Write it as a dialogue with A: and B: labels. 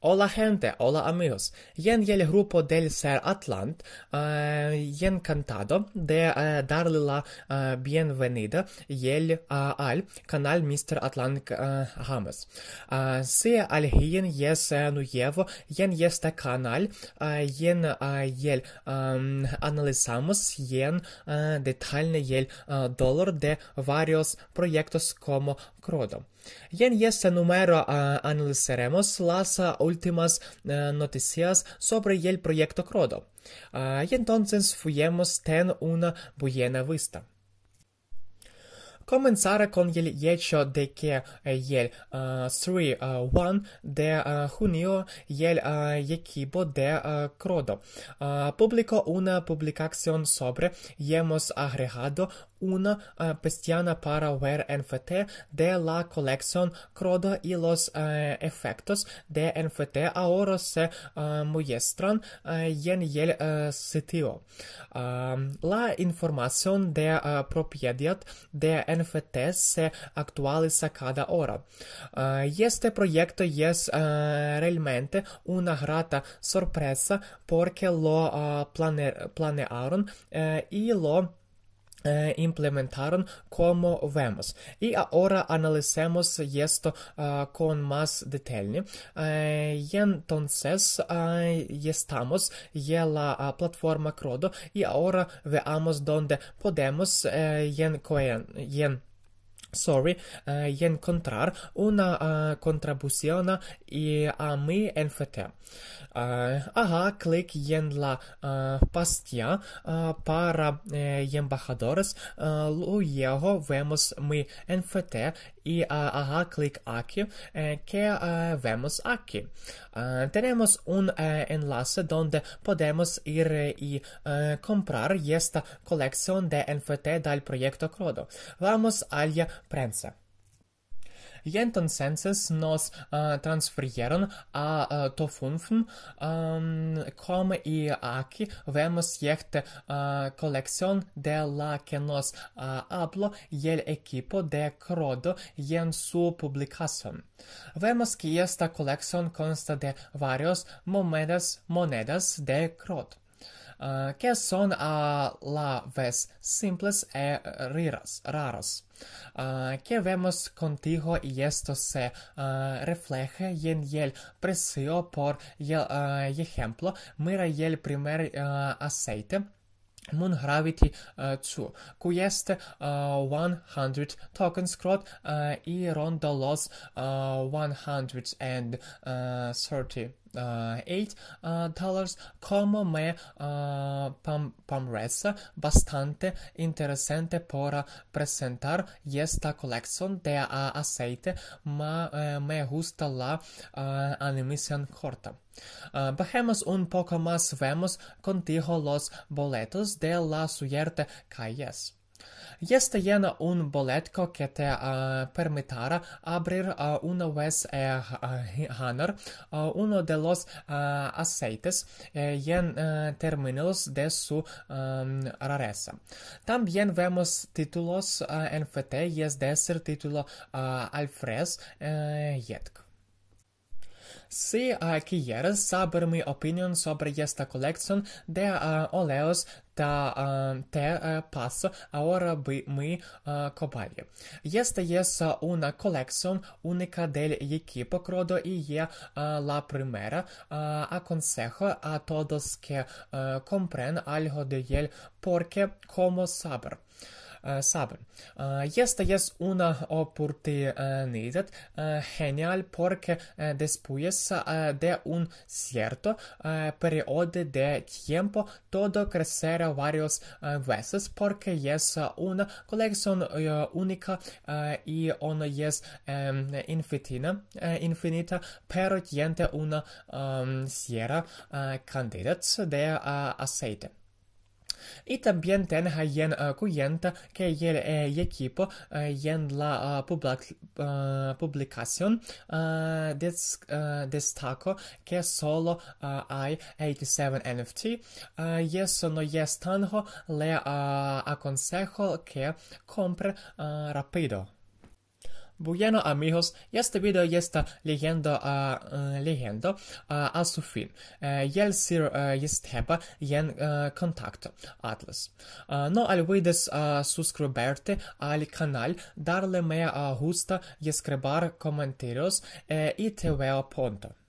A: Hola gente, hola amigos. Yen y el grupo del Ser Atlant, eh, encantado de eh, darle la eh, bienvenida el, al canal Mr. Atlant si alguien es nuevo en este canal, y en el um, analizamos en detalle el dolor de varios proyectos como Crodo. Ygen yesa numero analizaremos las ultimas eh, noticias sobre el proyecto Krodo. Ah, y entonces fuemos ten una boyena vista. Comenzar con el hecho de que eh, el 3-1 ah, ah, de ah, junio y el equipo de Crodo publicó una publicación sobre y hemos agregado una pestaña para ver NFT de la colección Crodo y los efectos de NFT ahora se muestran en el sitio. la información de propiedad de NFTs se actualisa cada ora. Este proyecto es realmente una grata sorpresa porque lo planearon y lo eh, implementaron como vemos y ahora analicemos esto uh, con más detalle eh, y entonces eh, estamos en la ah, plataforma Crodo y ahora veamos dónde podemos eh, en, en sorry, y e, encontrar una contribución e, y a mi NFT. Ajá, clic en e, la pastilla para embajadores, luego vemos mi NFT y ajá, clic aquí, que vemos aquí. tenemos un enlace donde podemos ir y comprar esta colección de NFT del proyecto Crodo. Vamos al prensa. Jenton senses nos uh, a uh, to funfen um, come i aki vemos jechte uh, collection de la kenos uh, ablo jel equipo de krodo jen su publicasom. Vemos ki jesta collection consta de varios momedas monedas de krodo. uh, son a la vez simples e riras, raros. Uh, vemos contigo y esto se uh, refleja y en el precio por el, ejemplo, mira el primer aceite. Moon Gravity uh, 2, cu este uh, 100 token scrot uh, i rondă los uh, 130 uh, 8 uh, dollars como me uh, pam pam resa bastante interessante por presentar esta colección de a uh, aceite ma uh, me gusta la uh, animación corta Uh, un poco más vemos contigo los boletos de la suerte calles. Este llena un boletco que te permitirá abrir una vez ganar e, uno de los aceites y e, en e, términos de su rareza. También vemos títulos en FT y es ser título Alfred si uh, quieres saber mi opinión sobre esta colección de uh, oleos та е, те пасо аора би ми копалі. Єсте єс уна колексон уника дель які покродо і є ла примера а консехо а тодос компрен альго де ель порке комо сабер. Uh, saben. esta es una oportunidad genial porque después de un cierto periodo de tiempo todo crecerá varios veces porque es una colección única y una es infinita, infinita pero tiene una sierra de aceite. Y también ten eh, en que el, eh, equipo eh, y en la publicación des, destaco que solo hay 87 NFT y eso no es tanjo le aconsejo que compre rápido. Bueno amigos, este video ya está leyendo a uh, leyendo uh, a su fin. Uh, я сир естеба ян контакт Atlas. No olvides suscribirte al canal, darle me a gusta y escribir comentarios y te veo pronto.